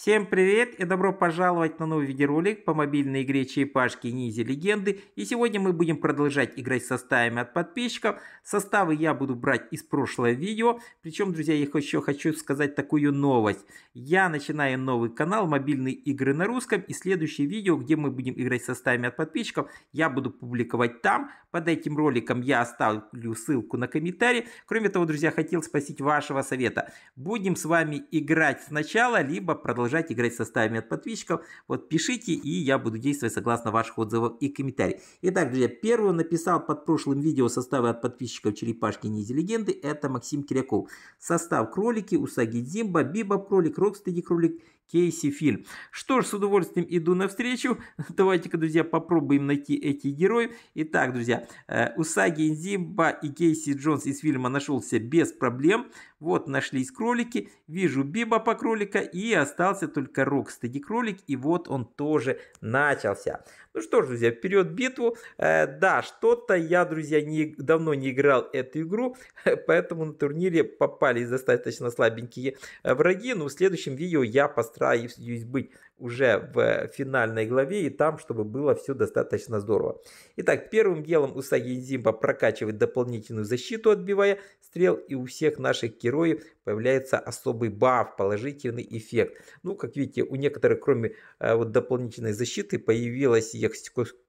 Всем привет и добро пожаловать на новый видеоролик по мобильной игре Черепашки Ниндзя Легенды. И сегодня мы будем продолжать играть составами от подписчиков. Составы я буду брать из прошлого видео. Причем, друзья, я еще хочу сказать такую новость. Я начинаю новый канал мобильные игры на русском. И следующее видео, где мы будем играть составами от подписчиков, я буду публиковать там. Под этим роликом я оставлю ссылку на комментарий. Кроме того, друзья, хотел спросить вашего совета. Будем с вами играть сначала, либо продолжать продолжать играть составами от подписчиков. Вот пишите, и я буду действовать согласно ваших отзывов и комментариев. Итак, друзья, первым написал под прошлым видео составы от подписчиков Черепашки Ниндзя Легенды. Это Максим Киряков. Состав кролики, Усаги Дзимба, Бибоб кролик, Рокстеди кролик Кейси Филь. Что ж, с удовольствием иду навстречу. Давайте-ка, друзья, попробуем найти эти герои. Итак, друзья, э, Усаги Инзимба и Кейси Джонс из фильма нашелся без проблем. Вот нашлись кролики. Вижу Биба по кролика и остался только Рокстеди кролик. И вот он тоже начался. Ну что ж, друзья, вперед битву. Э, да, что-то я, друзья, не, давно не играл эту игру, поэтому на турнире попались достаточно слабенькие э, враги. Но ну, в следующем видео я постараюсь быть уже в финальной главе, и там, чтобы было все достаточно здорово. Итак, первым делом Усаги Зимба прокачивает дополнительную защиту, отбивая стрел, и у всех наших героев появляется особый баф, положительный эффект. Ну, как видите, у некоторых, кроме э, вот дополнительной защиты, появилась их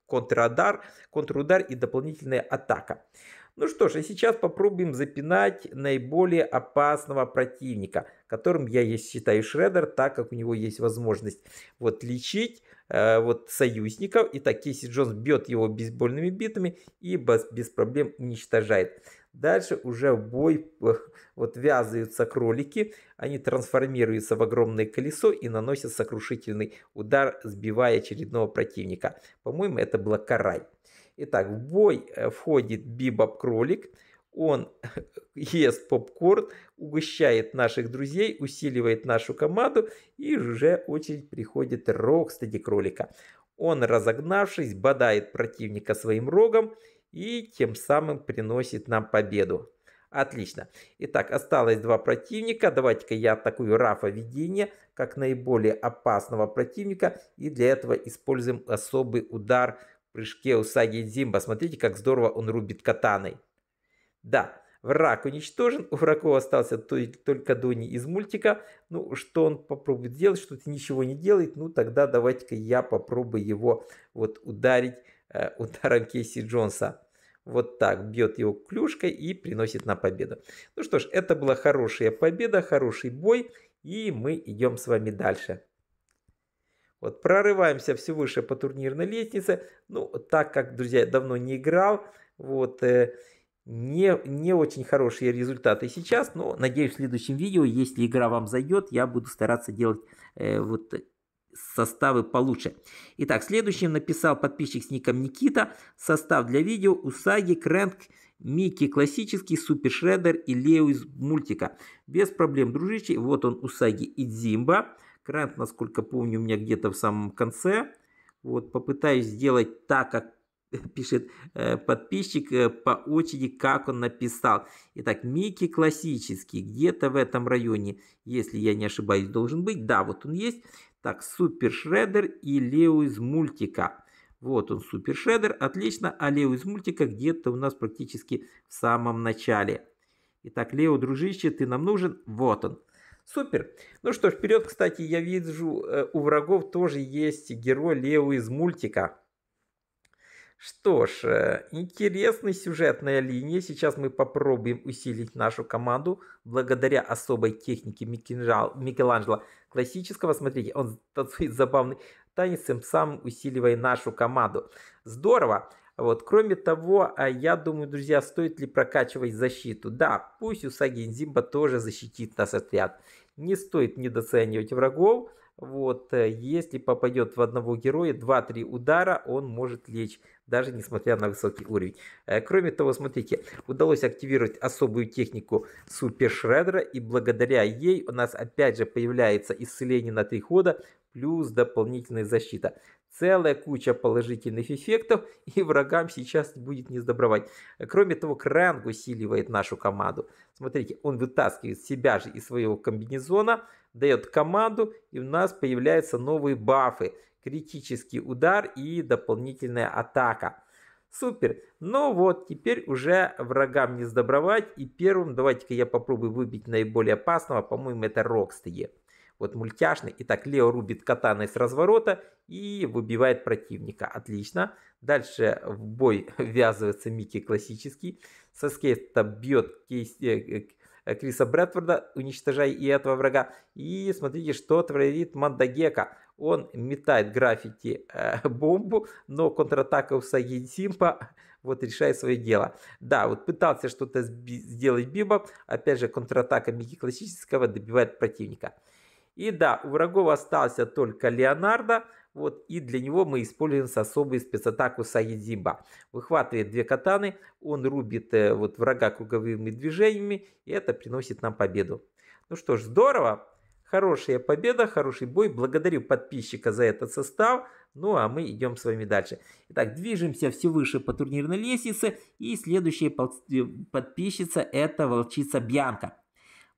контрадар, контрудар и дополнительная атака. Ну что ж, и а сейчас попробуем запинать наиболее опасного противника – которым я есть, считаю Шредер, так как у него есть возможность вот лечить э, вот союзников, и так Кейси Джонс бьет его бейсбольными битами и без, без проблем уничтожает. Дальше уже в бой вот вязаются кролики, они трансформируются в огромное колесо и наносят сокрушительный удар, сбивая очередного противника. По-моему, это была Карай. Итак, в бой э, входит Бибоп Кролик, он ест попкорн, угощает наших друзей, усиливает нашу команду, и уже очередь приходит Рокстеди кролика. Он, разогнавшись, бодает противника своим рогом и тем самым приносит нам победу. Отлично. Итак, осталось два противника. Давайте-ка я атакую Рафа Ведения как наиболее опасного противника. И для этого используем особый удар в прыжке у Саги Дзимба. Смотрите, как здорово он рубит катаной. Да, враг уничтожен, у врагов остался только Донни из мультика. Ну, что он попробует сделать? что-то ничего не делает, ну тогда давайте-ка я попробую его вот ударить э, ударом Кейси Джонса. Вот так бьет его клюшкой и приносит на победу. Ну что ж, это была хорошая победа, хороший бой. И мы идем с вами дальше. Вот прорываемся все выше по турнирной лестнице. Ну, так как, друзья, давно не играл, вот, э, не, не очень хорошие результаты сейчас, но надеюсь в следующем видео, если игра вам зайдет, я буду стараться делать э, вот составы получше. Итак, следующим написал подписчик с ником Никита. Состав для видео Усаги, Крэнк, Микки классический, Супер Шреддер и Лео из мультика. Без проблем, дружище. Вот он, Усаги и Дзимба. Крэнк, насколько помню, у меня где-то в самом конце. Вот, попытаюсь сделать так, как пишет э, подписчик э, по очереди, как он написал. Итак, Микки классический, где-то в этом районе, если я не ошибаюсь, должен быть. Да, вот он есть. Так, Супер Шреддер и Лео из мультика. Вот он, Супер Шреддер, отлично. А Лео из мультика где-то у нас практически в самом начале. Итак, Лео, дружище, ты нам нужен. Вот он. Супер. Ну что ж, вперед, кстати, я вижу, э, у врагов тоже есть герой Лео из мультика. Что ж, э, интересная сюжетная линия. Сейчас мы попробуем усилить нашу команду благодаря особой технике Микеланджело классического. Смотрите, он танцует забавный танец, тем самым усиливая нашу команду. Здорово! Вот. Кроме того, а, я думаю, друзья, стоит ли прокачивать защиту? Да, пусть Усаги Нзимба тоже защитит нас отряд. Не стоит недооценивать врагов. Вот, э, если попадет в одного героя 2-3 удара, он может лечь даже несмотря на высокий уровень. Э, кроме того, смотрите, удалось активировать особую технику Супер Шредера, и благодаря ей у нас опять же появляется исцеление на три хода, плюс дополнительная защита. Целая куча положительных эффектов, и врагам сейчас будет не сдобровать. Э, кроме того, Крэнг усиливает нашу команду. Смотрите, он вытаскивает себя же из своего комбинезона, дает команду, и у нас появляются новые бафы критический удар и дополнительная атака. Супер. Ну вот, теперь уже врагам не сдобровать. И первым, давайте-ка я попробую выбить наиболее опасного. По-моему, это Рокстея. Вот мультяшный. Итак, Лео рубит катаной с разворота и выбивает противника. Отлично. Дальше в бой ввязывается Микки классический. Со скейта бьет кейс... Э, э, Э, Криса Брэдфорда, уничтожая и этого врага. И смотрите, что творит Мандагека. Он метает граффити э, бомбу, но контратака у Сагинсимпа вот решает свое дело. Да, вот пытался что-то сделать Биба, опять же контратака Мики Классического добивает противника. И да, у врагов остался только Леонардо, вот, и для него мы используем с спецатаку Саидиба. Выхватывает две катаны, он рубит э, вот, врага круговыми движениями, и это приносит нам победу. Ну что ж, здорово. Хорошая победа, хороший бой. Благодарю подписчика за этот состав. Ну а мы идем с вами дальше. Итак, движемся все выше по турнирной лестнице. И следующая э, подписчица это волчица Бьянка.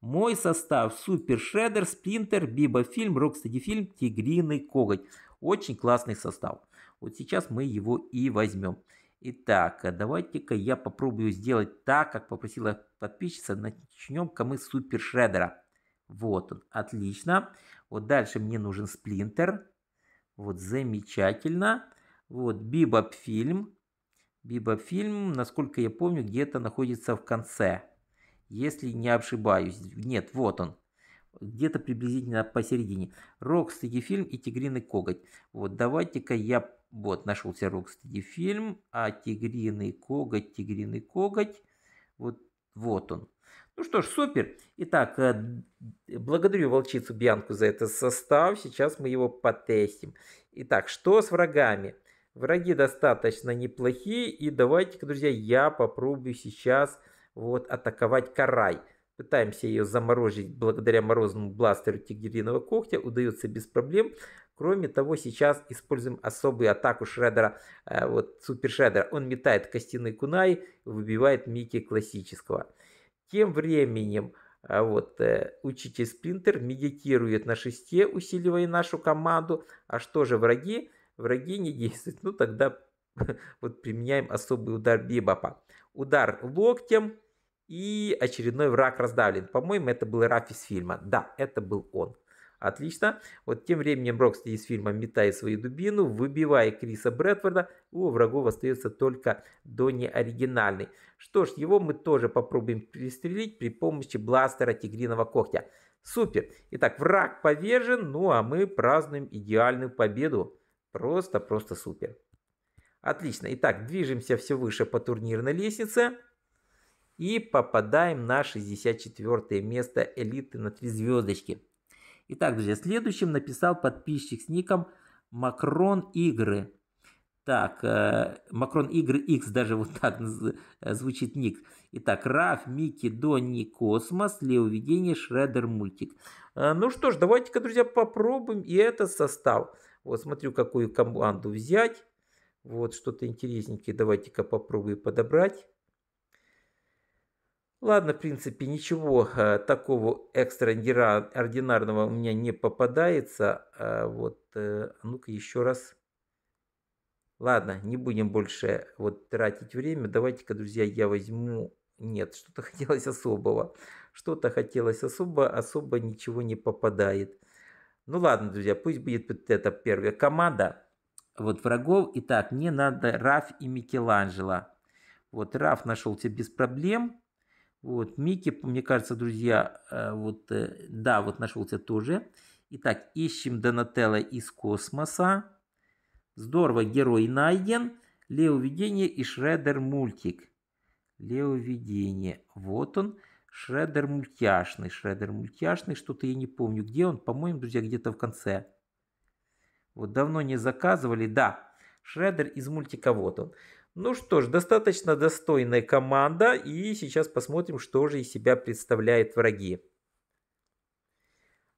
Мой состав Супер Шредер, Сплинтер, Биба Фильм, Рокстеди Фильм, Тигриный Коготь. Очень классный состав. Вот сейчас мы его и возьмем. Итак, а давайте-ка я попробую сделать так, как попросила подписчица. Начнем-ка мы с супер шредера. Вот он, отлично. Вот дальше мне нужен сплинтер. Вот замечательно. Вот бибоп фильм. Бибоп фильм, насколько я помню, где-то находится в конце. Если не ошибаюсь. Нет, вот он где-то приблизительно посередине. Рокстеди фильм и Тигриный коготь. Вот, давайте-ка я... Вот, нашелся Рокстеди фильм, а Тигриный коготь, Тигриный коготь. Вот, вот он. Ну что ж, супер. Итак, э, благодарю волчицу Бьянку за этот состав. Сейчас мы его потестим. Итак, что с врагами? Враги достаточно неплохие. И давайте-ка, друзья, я попробую сейчас вот атаковать Карай. Пытаемся ее заморозить благодаря морозному бластеру тигриного когтя. Удается без проблем. Кроме того, сейчас используем особую атаку шредера, э, вот супер шредера. Он метает костяный кунай, выбивает Мики классического. Тем временем, э, вот, э, учитель Сплинтер медитирует на шесте, усиливая нашу команду. А что же враги? Враги не действуют. Ну, тогда вот применяем особый удар Бибапа, Удар локтем, и очередной враг раздавлен. По-моему, это был Раф из фильма. Да, это был он. Отлично. Вот тем временем Роксли из фильма метает свою дубину, выбивая Криса Брэдфорда. У врагов остается только Донни Оригинальный. Что ж, его мы тоже попробуем пристрелить при помощи бластера Тигриного Когтя. Супер. Итак, враг повержен, ну а мы празднуем идеальную победу. Просто-просто супер. Отлично. Итак, движемся все выше по турнирной лестнице и попадаем на 64 место элиты на 3 звездочки. Итак, друзья, следующим написал подписчик с ником Макрон Игры. Так, э, Макрон Игры X, даже вот так э, звучит ник. Итак, Раф, Микки, Донни, Космос, Лео Видение, Шредер, Мультик. Э, ну что ж, давайте-ка, друзья, попробуем и этот состав. Вот смотрю, какую команду взять. Вот что-то интересненькое давайте-ка попробую подобрать. Ладно, в принципе, ничего э, такого экстраординарного у меня не попадается. А вот, э, ну-ка еще раз. Ладно, не будем больше вот тратить время. Давайте-ка, друзья, я возьму... Нет, что-то хотелось особого. Что-то хотелось особо, особо ничего не попадает. Ну ладно, друзья, пусть будет вот эта первая команда. Вот врагов. Итак, мне надо Раф и Микеланджело. Вот Раф нашел тебя без проблем. Вот, Микки, мне кажется, друзья, э, вот, э, да, вот нашелся тоже. Итак, ищем Донателло из космоса. Здорово, герой найден. Лео Видение и Шредер мультик. Лео Видение. Вот он. Шредер мультяшный. Шредер мультяшный. Что-то я не помню, где он. По-моему, друзья, где-то в конце. Вот давно не заказывали. Да, Шредер из мультика вот он. Ну что ж, достаточно достойная команда, и сейчас посмотрим, что же из себя представляет враги.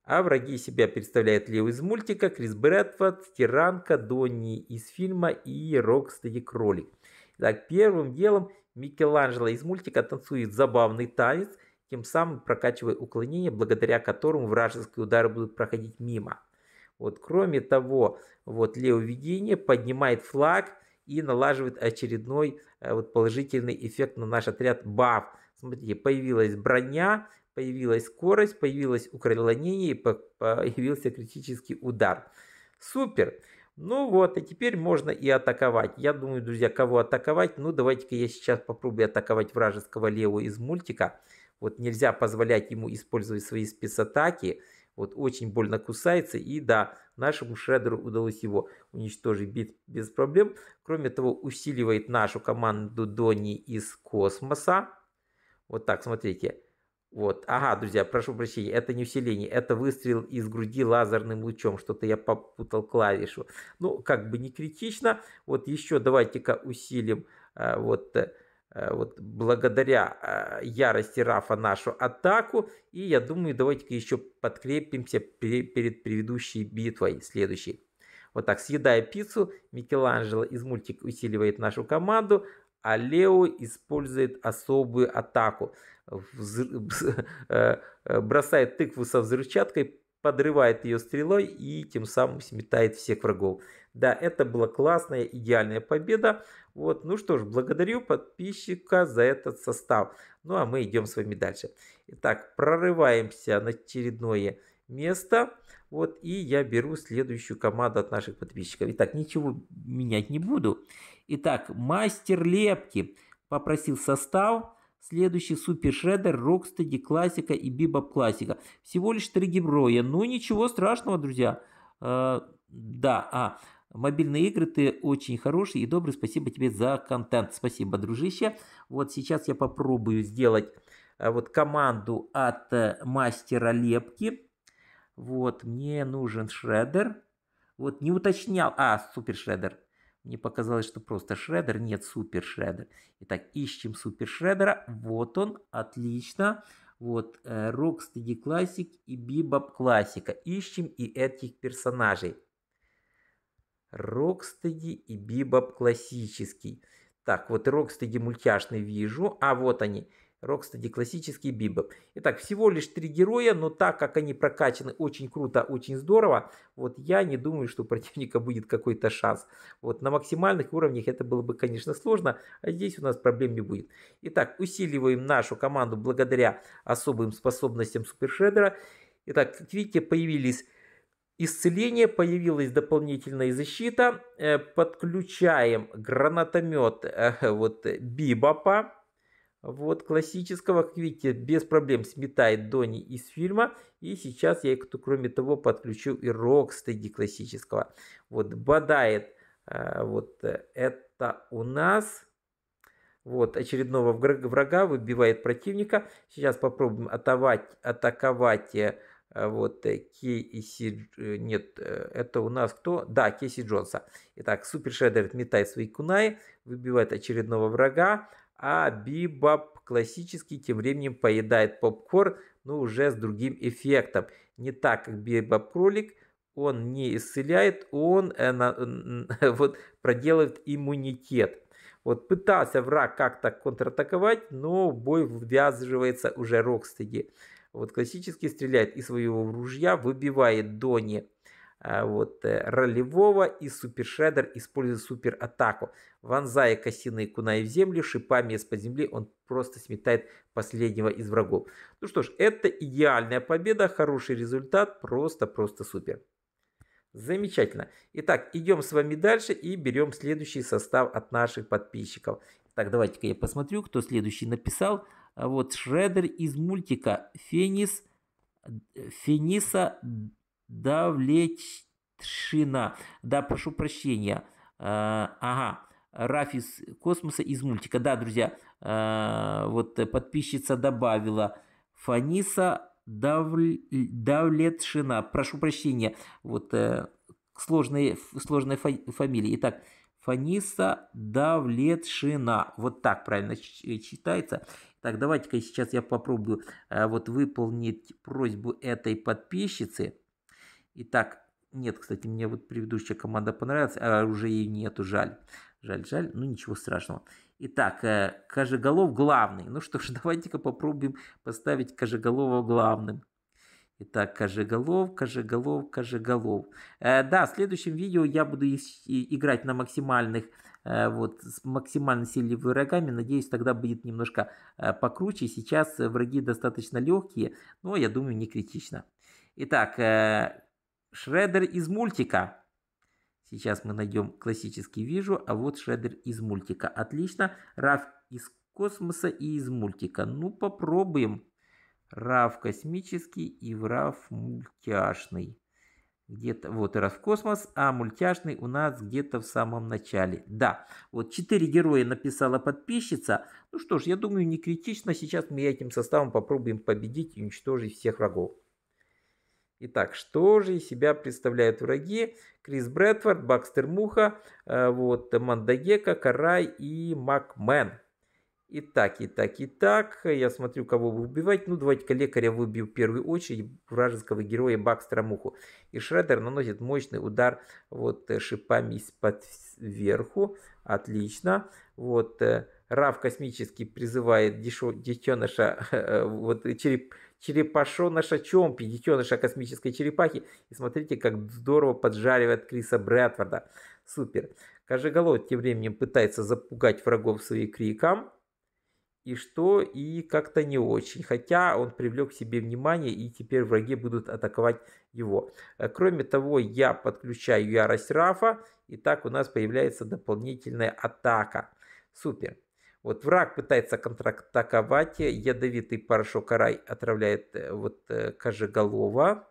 А враги себя представляют Лео из мультика, Крис Брэдфорд, Тиранка, Донни из фильма и Рокстеди Кролик. Так, первым делом Микеланджело из мультика танцует забавный танец, тем самым прокачивая уклонение, благодаря которому вражеские удары будут проходить мимо. Вот, кроме того, вот Лео Видение поднимает флаг – и налаживает очередной э, вот, положительный эффект на наш отряд баф. Смотрите, появилась броня, появилась скорость, появилось уклонение и появился критический удар. Супер! Ну вот, а теперь можно и атаковать. Я думаю, друзья, кого атаковать? Ну, давайте-ка я сейчас попробую атаковать вражеского Лео из мультика. Вот нельзя позволять ему использовать свои спецатаки. Вот очень больно кусается. И да, Нашему шредеру удалось его уничтожить без проблем. Кроме того, усиливает нашу команду Дони из космоса. Вот так, смотрите. Вот. Ага, друзья, прошу прощения, это не усиление, это выстрел из груди лазерным лучом. Что-то я попутал клавишу. Ну, как бы не критично. Вот еще давайте-ка усилим. Э, вот э, Э, вот благодаря э, ярости Рафа нашу атаку. И я думаю, давайте-ка еще подкрепимся перед предыдущей битвой, следующей. Вот так, съедая пиццу, Микеланджело из мультик усиливает нашу команду, а Лео использует особую атаку. Взр... Э, бросает тыкву со взрывчаткой, подрывает ее стрелой и тем самым сметает всех врагов. Да, это была классная, идеальная победа. Вот, ну что ж, благодарю подписчика за этот состав. Ну а мы идем с вами дальше. Итак, прорываемся на очередное место. Вот, и я беру следующую команду от наших подписчиков. Итак, ничего менять не буду. Итак, мастер лепки попросил состав. Следующий Супер Шреддер, Рокстеди, Классика и Бибоп Классика. Всего лишь три героя. Ну, ничего страшного, друзья. Э, да, а, Мобильные игры, ты очень хороший и добрый. Спасибо тебе за контент. Спасибо, дружище. Вот сейчас я попробую сделать а, вот команду от э, мастера лепки. Вот, мне нужен шредер. Вот, не уточнял. А, супер шредер. Мне показалось, что просто шредер. Нет, супер шредер. Итак, ищем супер шредера. Вот он, отлично. Вот, э, Rocksteady Classic и Bebop классика. Ищем и этих персонажей. Рокстеди и Бибоп классический. Так, вот Рокстеди мультяшный вижу, а вот они. Рокстеди классический Бибоп. Итак, всего лишь три героя, но так как они прокачаны очень круто, очень здорово, вот я не думаю, что у противника будет какой-то шанс. Вот на максимальных уровнях это было бы, конечно, сложно, а здесь у нас проблем не будет. Итак, усиливаем нашу команду благодаря особым способностям Супершредера. Итак, как видите, появились Исцеление, появилась дополнительная защита. Э, подключаем гранатомет э, вот э, Бибапа, Вот классического, как видите, без проблем сметает Дони из фильма. И сейчас я, кроме того, подключу и Рокстеди классического. Вот бодает. Вот это у нас. Вот очередного врага выбивает противника. Сейчас попробуем атовать, атаковать, атаковать Э, вот э, Кейси, э, нет, это у нас кто? Да, Кейси Джонса. Итак, Супер Шредер метает свои кунай, выбивает очередного врага, а Бибап классический тем временем поедает попкорн, но уже с другим эффектом. Не так, как Бибап кролик, он не исцеляет, он э, на, э, вот, проделывает иммунитет. Вот пытался враг как-то контратаковать, но бой ввязывается уже Рокстеди. Вот классически стреляет из своего ружья, выбивает дони э, вот, э, ролевого и супершедер использует супер атаку, Вонзая косиные кунай в землю, шипами из-под земли он просто сметает последнего из врагов. Ну что ж, это идеальная победа, хороший результат, просто-просто супер. Замечательно. Итак, идем с вами дальше и берем следующий состав от наших подписчиков. Так, давайте-ка я посмотрю, кто следующий написал. А Вот Шредер из мультика Фенис, Фениса Давлетшина. Да, прошу прощения. А, ага. Раф из космоса из мультика. Да, друзья, а, вот подписчица добавила Фаниса Давль... Давлетшина. Прошу прощения, вот сложные, э, сложные фа... фамилии. Итак, Фаниса Давлетшина. Вот так правильно читается. Так, давайте-ка сейчас я попробую а, вот выполнить просьбу этой подписчицы. Итак, нет, кстати, мне вот предыдущая команда понравилась, а уже ее нету, жаль. Жаль, жаль, ну ничего страшного. Итак, э, Кожеголов главный. Ну что ж, давайте-ка попробуем поставить Кожеголова главным. Итак, Кожеголов, Кожеголов, Кожеголов. Э, да, в следующем видео я буду играть на максимальных Э, вот, с максимально сильными врагами. Надеюсь, тогда будет немножко э, покруче. Сейчас э, враги достаточно легкие, но, я думаю, не критично. Итак, Шредер из мультика. Сейчас мы найдем классический вижу, а вот Шредер из мультика. Отлично. Раф из космоса и из мультика. Ну, попробуем. Раф космический и Раф мультяшный. Где-то, вот, и раз в космос, а мультяшный у нас где-то в самом начале. Да, вот четыре героя написала подписчица. Ну что ж, я думаю, не критично. Сейчас мы этим составом попробуем победить и уничтожить всех врагов. Итак, что же из себя представляют враги? Крис Брэдфорд, Бакстер Муха, э, вот, Мандагека, Карай и Макмен. И так, и так, и так. Я смотрю, кого выбивать. Ну, давайте-ка лекаря выбью в первую очередь, вражеского героя Бакстера Муху. И Шреддер наносит мощный удар вот э, шипами из-под верху. Отлично. Вот э, Рав космически призывает дешо, детеныша, э, вот череп, черепашоныша Чомпи, детеныша космической черепахи. И смотрите, как здорово поджаривает Криса Брэдфорда. Супер. Кожеголот тем временем пытается запугать врагов своим криком и что, и как-то не очень. Хотя он привлек к себе внимание, и теперь враги будут атаковать его. Э, кроме того, я подключаю ярость Рафа, и так у нас появляется дополнительная атака. Супер. Вот враг пытается контратаковать, э, ядовитый порошок Арай отравляет э, вот Кожеголова.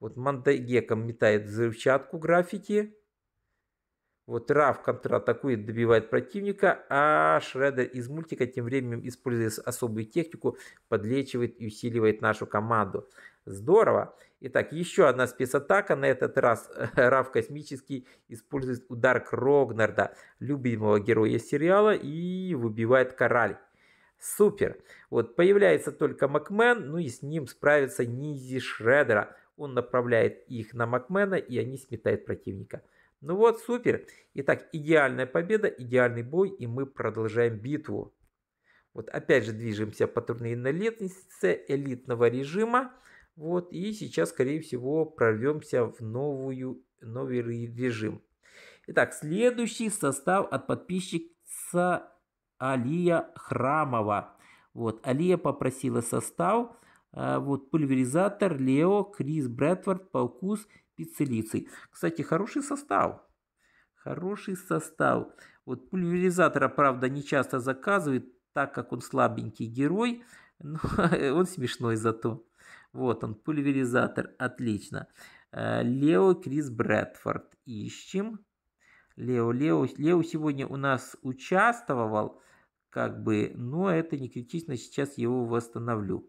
Вот Мандагеком метает взрывчатку граффити. Вот Раф контратакует, добивает противника, а Шредер из мультика тем временем, используя особую технику, подлечивает и усиливает нашу команду. Здорово! Итак, еще одна спецатака. На этот раз Раф Космический использует удар Крогнарда, любимого героя сериала, и выбивает Кораль. Супер! Вот появляется только Макмен, ну и с ним справится Низи Шредера. Он направляет их на Макмена, и они сметают противника. Ну вот, супер. Итак, идеальная победа, идеальный бой, и мы продолжаем битву. Вот опять же движемся по турнирной лестнице элитного режима. Вот, и сейчас, скорее всего, прорвемся в новую, новый режим. Итак, следующий состав от подписчика Алия Храмова. Вот, Алия попросила состав. А, вот, пульверизатор, Лео, Крис Брэдфорд, Паукус – пиццелицей. Кстати, хороший состав. Хороший состав. Вот пульверизатора, правда, не часто заказывают, так как он слабенький герой, но он смешной зато. Вот он, пульверизатор, отлично. Э, Лео Крис Брэдфорд, ищем. Лео, Лео, Лео сегодня у нас участвовал, как бы, но это не критично, сейчас его восстановлю.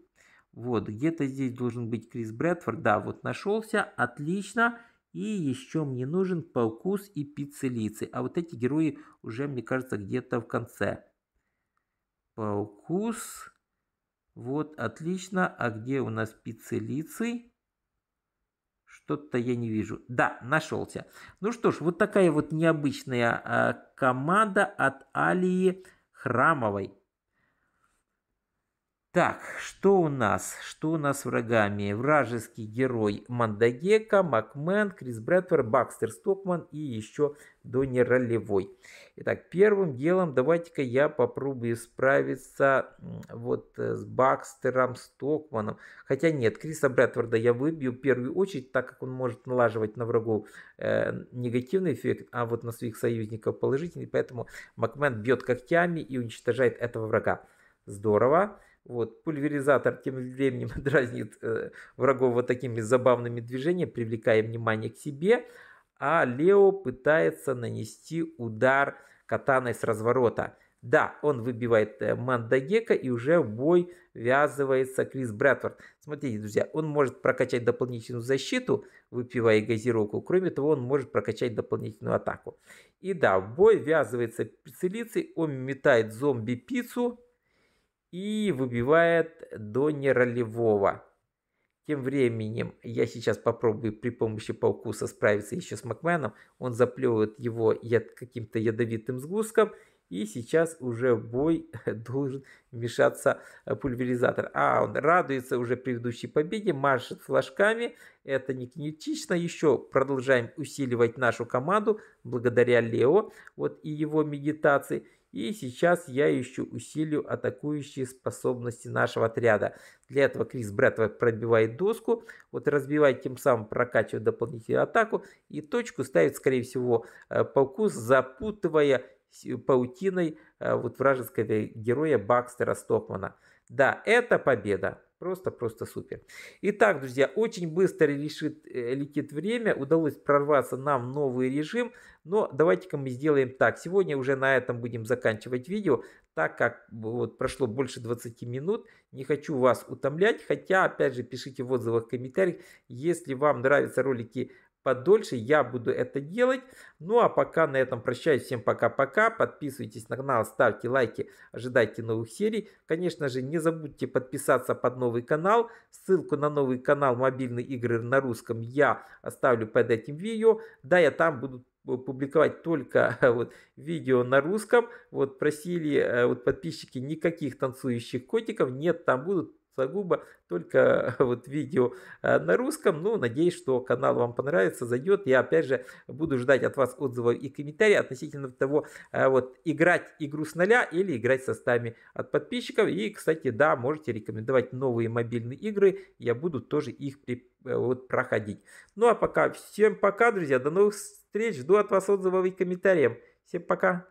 Вот, где-то здесь должен быть Крис Брэдфорд. Да, вот нашелся. Отлично. И еще мне нужен Паукус и Пиццелицы. А вот эти герои уже, мне кажется, где-то в конце. Паукус. Вот, отлично. А где у нас Пиццелицы? Что-то я не вижу. Да, нашелся. Ну что ж, вот такая вот необычная э, команда от Алии Храмовой. Так, что у нас? Что у нас с врагами? Вражеский герой Мандагека, Макмен, Крис Брэдфорд, Бакстер Стокман и еще Донни Ролевой. Итак, первым делом давайте-ка я попробую справиться вот э, с Бакстером Стокманом. Хотя нет, Криса Брэдфорда я выбью в первую очередь, так как он может налаживать на врагов э, негативный эффект, а вот на своих союзников положительный. Поэтому Макмен бьет когтями и уничтожает этого врага. Здорово. Вот, пульверизатор тем временем дразнит э, врагов вот такими забавными движениями, привлекая внимание к себе, а Лео пытается нанести удар катаной с разворота. Да, он выбивает э, Мандагека и уже в бой ввязывается Крис Брэдфорд. Смотрите, друзья, он может прокачать дополнительную защиту, выпивая газировку. Кроме того, он может прокачать дополнительную атаку. И да, в бой ввязывается прицелицей, он метает зомби-пиццу, и выбивает до неролевого. Тем временем я сейчас попробую при помощи паукуса справиться еще с Макменом. Он заплевывает его яд каким-то ядовитым сгустком. И сейчас уже в бой должен вмешаться э, пульверизатор. А, он радуется уже предыдущей победе, машет флажками. Это не кинетично. Еще продолжаем усиливать нашу команду благодаря Лео вот, и его медитации. И сейчас я еще усилию атакующие способности нашего отряда. Для этого Крис Брэд пробивает доску, вот разбивает тем самым прокачивает дополнительную атаку и точку ставит, скорее всего, э, пауку, запутывая э, паутиной э, вот вражеского героя Бакстера Стокмана. Да, это победа. Просто-просто супер. Итак, друзья, очень быстро решит, э, летит время. Удалось прорваться нам в новый режим. Но давайте-ка мы сделаем так. Сегодня уже на этом будем заканчивать видео, так как вот прошло больше 20 минут. Не хочу вас утомлять. Хотя, опять же, пишите в отзывах, в комментариях, если вам нравятся ролики подольше. Я буду это делать. Ну а пока на этом прощаюсь. Всем пока-пока. Подписывайтесь на канал, ставьте лайки, ожидайте новых серий. Конечно же, не забудьте подписаться под новый канал. Ссылку на новый канал мобильные игры на русском я оставлю под этим видео. Да, я там буду публиковать только вот видео на русском. Вот просили э, вот подписчики никаких танцующих котиков. Нет, там будут сугубо только вот видео э, на русском. Ну, надеюсь, что канал вам понравится, зайдет. Я опять же буду ждать от вас отзывов и комментариев относительно того, э, вот играть игру с нуля или играть со стами от подписчиков. И, кстати, да, можете рекомендовать новые мобильные игры. Я буду тоже их э, вот, проходить. Ну а пока, всем пока, друзья, до новых встреч, жду от вас отзывов и комментариев. Всем пока!